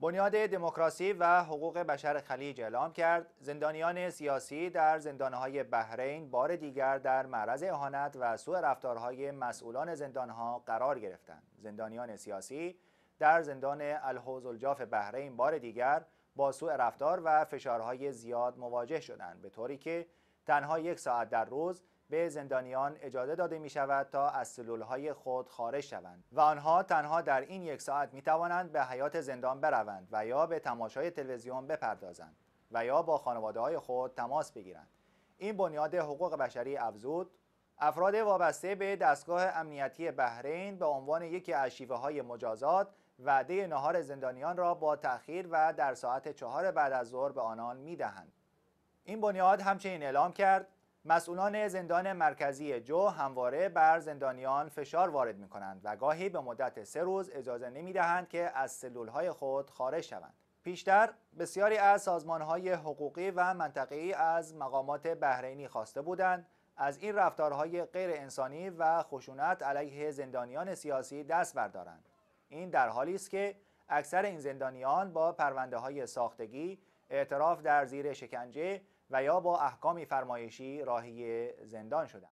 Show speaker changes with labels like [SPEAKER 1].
[SPEAKER 1] بنیاد دموکراسی و حقوق بشر خلیج اعلام کرد زندانیان سیاسی در زندانهای بحرین بار دیگر در معرض اهانت و سوء رفتارهای مسئولان زندانها قرار گرفتند زندانیان سیاسی در زندان الحوز الجاف بحرین بار دیگر با سوء رفتار و فشارهای زیاد مواجه شدند به طوری که تنها یک ساعت در روز به زندانیان اجازه داده می شود تا از سلولهای خود خارج شوند و آنها تنها در این یک ساعت می توانند به حیات زندان بروند و یا به تماشای تلویزیون بپردازند و یا با خانواده های خود تماس بگیرند این بنیاد حقوق بشری افزود افراد وابسته به دستگاه امنیتی بحرین به عنوان یکی از شیوه های مجازات وعده نهار زندانیان را با تأخیر و در ساعت چهار بعد از ظهر به آنان می دهند این بنیاد همچنین اعلام کرد مسئولان زندان مرکزی جو همواره بر زندانیان فشار وارد می کنند و گاهی به مدت سه روز اجازه نمی دهند که از سلول های خود خارج شوند. پیشتر بسیاری از سازمان های حقوقی و منطقی از مقامات بحرینی خواسته بودند از این رفتارهای غیر انسانی و خشونت علیه زندانیان سیاسی دست بردارند. این در حالی است که اکثر این زندانیان با پرونده های ساختگی، اعتراف در زیر شکنجه و یا با احکامی فرمایشی راهی زندان شدند